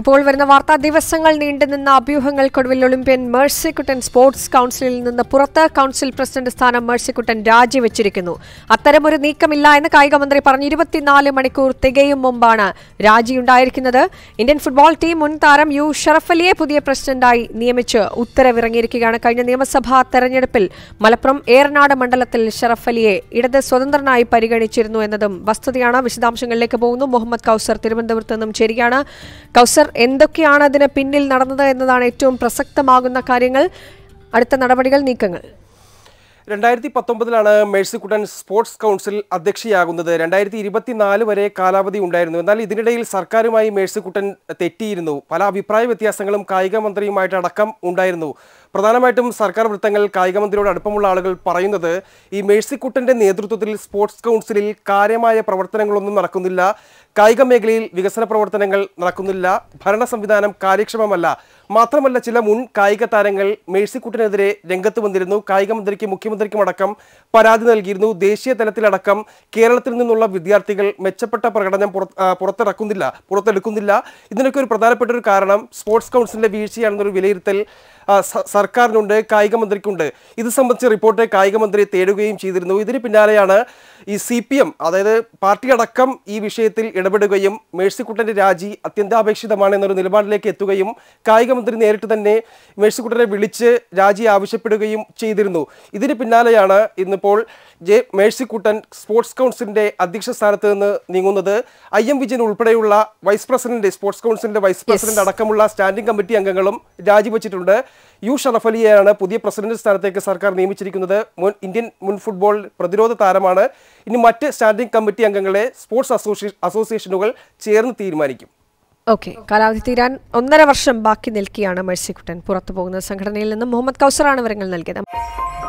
ഇപ്പോൾ വരുന്ന വാർത്താ ദിവസങ്ങൾ നീണ്ടുനിന്ന അഭ്യൂഹങ്ങൾക്കൊടുവിൽ ഒളിമ്പ്യൻ മേഴ്സിക്കുട്ടൻ സ്പോർട്സ് കൗൺസിലിൽ നിന്ന് പുറത്ത് കൗൺസിൽ പ്രസിഡന്റ് സ്ഥാനം മേഴ്സിക്കുട്ടൻ രാജിവെച്ചിരിക്കുന്നു അത്തരമൊരു നീക്കമില്ല എന്ന് കായികമന്ത്രി പറഞ്ഞു ഇരുപത്തിനാല് മണിക്കൂർ തികയും മുമ്പാണ് രാജിയുണ്ടായിരിക്കുന്നത് ഇന്ത്യൻ ഫുട്ബോൾ ടീം മുൻ താരം യു ഷറഫലിയെ പുതിയ പ്രസിഡന്റായി നിയമിച്ച് ഉത്തരവിറങ്ങിയിരിക്കുകയാണ് കഴിഞ്ഞ നിയമസഭാ തെരഞ്ഞെടുപ്പിൽ മലപ്പുറം ഏറനാട് മണ്ഡലത്തിൽ ഷറഫലിയെ ഇടത് സ്വതന്ത്രനായി പരിഗണിച്ചിരുന്നു എന്നതും വസ്തുതയാണ് വിശദാംശങ്ങളിലേക്ക് പോകുന്നു മുഹമ്മദ് കൌസർ തിരുവനന്തപുരത്ത് നിന്നും ശരിയാണ് കൌസർ എന്തൊക്കെയാണ് അതിന് പിന്നിൽ നടന്നത് എന്നതാണ് ഏറ്റവും പ്രസക്തമാകുന്ന കാര്യങ്ങൾ അടുത്ത നടപടികൾ നീക്കങ്ങൾ രണ്ടായിരത്തി പത്തൊമ്പതിലാണ് മേഴ്സിക്കുട്ടൻ സ്പോർട്സ് കൗൺസിൽ അധ്യക്ഷയാകുന്നത് രണ്ടായിരത്തി ഇരുപത്തിനാല് വരെ കാലാവധി ഉണ്ടായിരുന്നു എന്നാൽ ഇതിനിടയിൽ സർക്കാരുമായി മേഴ്സിക്കുട്ടൻ തെറ്റിയിരുന്നു പല അഭിപ്രായ വ്യത്യാസങ്ങളും കായിക മന്ത്രിയുമായിട്ട് അടക്കം ഉണ്ടായിരുന്നു പ്രധാനമായിട്ടും സർക്കാർ വൃത്തങ്ങൾ കായിക മന്ത്രിയോട് അടുപ്പമുള്ള ആളുകൾ പറയുന്നത് ഈ മേഴ്സിക്കുട്ടൻ്റെ നേതൃത്വത്തിൽ സ്പോർട്സ് കൗൺസിലിൽ കാര്യമായ പ്രവർത്തനങ്ങളൊന്നും നടക്കുന്നില്ല കായിക മേഖലയിൽ വികസന പ്രവർത്തനങ്ങൾ നടക്കുന്നില്ല ഭരണ സംവിധാനം കാര്യക്ഷമമല്ല മാത്രമല്ല ചില മുൻ കായിക താരങ്ങൾ മേഴ്സിക്കുട്ടനെതിരെ രംഗത്ത് വന്നിരുന്നു കായിക മന്ത്രിക്ക് മുഖ്യമന്ത്രി മുഖ്യമന്ത്രിക്കുമടക്കം പരാതി നൽകിയിരുന്നു ദേശീയ തലത്തിലടക്കം കേരളത്തിൽ നിന്നുള്ള വിദ്യാർത്ഥികൾ മെച്ചപ്പെട്ട പ്രകടനം പുറത്തിറക്കുന്നില്ല പുറത്തെടുക്കുന്നില്ല ഇതിനൊക്കെ ഒരു പ്രധാനപ്പെട്ട ഒരു കാരണം സ്പോർട്സ് കൗൺസിലിന്റെ വീഴ്ചയാണെന്നൊരു വിലയിരുത്തൽ സർക്കാരിനുണ്ട് കായിക മന്ത്രിക്കുണ്ട് ഇത് സംബന്ധിച്ച റിപ്പോർട്ട് കായിക മന്ത്രി തേടുകയും ചെയ്തിരുന്നു ഇതിന് പിന്നാലെയാണ് ഈ സി പി എം അതായത് പാർട്ടി അടക്കം ഈ വിഷയത്തിൽ ഇടപെടുകയും മേഴ്സിക്കുട്ടന്റെ രാജി അത്യന്താപേക്ഷിതമാണ് എന്നൊരു നിലപാടിലേക്ക് എത്തുകയും കായിക മന്ത്രി നേരിട്ട് തന്നെ മേഴ്സിക്കുട്ടനെ വിളിച്ച് രാജി ആവശ്യപ്പെടുകയും ചെയ്തിരുന്നു ഇതിന് പിന്നാലെയാണ് ഇന്നിപ്പോൾ ജെ മേഴ്സിക്കുട്ടൻ സ്പോർട്സ് കൗൺസിലിൻ്റെ അധ്യക്ഷ സ്ഥാനത്ത് നിന്ന് നീങ്ങുന്നത് ഐ എം വിജയൻ ഉൾപ്പെടെയുള്ള വൈസ് പ്രസിഡന്റ് സ്പോർട്സ് കൗൺസിലിന്റെ വൈസ് പ്രസിഡന്റ് അടക്കമുള്ള സ്റ്റാൻഡിംഗ് കമ്മിറ്റി അംഗങ്ങളും രാജിവെച്ചിട്ടുണ്ട് യു ഷറഫ് അലിയെയാണ് പുതിയ പ്രസിഡന്റ് സ്ഥാനത്തേക്ക് സർക്കാർ നിയമിച്ചിരിക്കുന്നത് മുൻ ഇന്ത്യൻ മുൻ ഫുട്ബോൾ പ്രതിരോധ താരമാണ് ഇനി മറ്റ് സ്റ്റാൻഡിംഗ് കമ്മിറ്റി അംഗങ്ങളെ സ്പോർട്സ് അസോസിയേഷനുകൾ ചേർന്ന് തീരുമാനിക്കും ഓക്കെ കാലാവധി തീരാൻ ഒന്നര വർഷം ബാക്കി നിൽക്കുകയാണ് മേഴ്സിക്കുട്ടൻ പുറത്തു പോകുന്ന സംഘടനയിൽ നിന്ന് മുഹമ്മദ് കൗസറാണ് വിവരങ്ങൾ നൽകിയത്